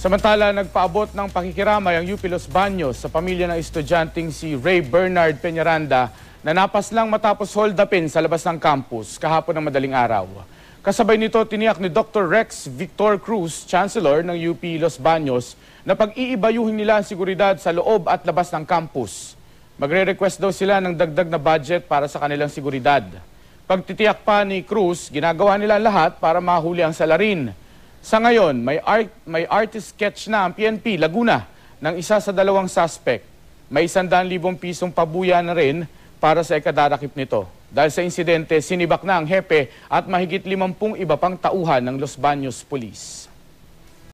Samantala, nagpaabot ng pakikiramay ang UP Los Baños sa pamilya ng estudyanteng si Ray Bernard Peñaranda na napas lang matapos hold upin sa labas ng campus kahapon ng madaling araw. Kasabay nito, tiniyak ni Dr. Rex Victor Cruz, Chancellor ng UP Los Baños, na pag-iibayuhin nila ang seguridad sa loob at labas ng campus. Magre-request daw sila ng dagdag na budget para sa kanilang seguridad. Pagtitiyak pa ni Cruz, ginagawa nila lahat para mahuli ang salarin. Sa ngayon, may, art, may artist sketch na ang PNP Laguna ng isa sa dalawang suspect. May 100,000 pisong pabuya na rin para sa ikadarakip nito. Dahil sa insidente, sinibak na ang hepe at mahigit 50 iba pang tauhan ng Los Baños Police.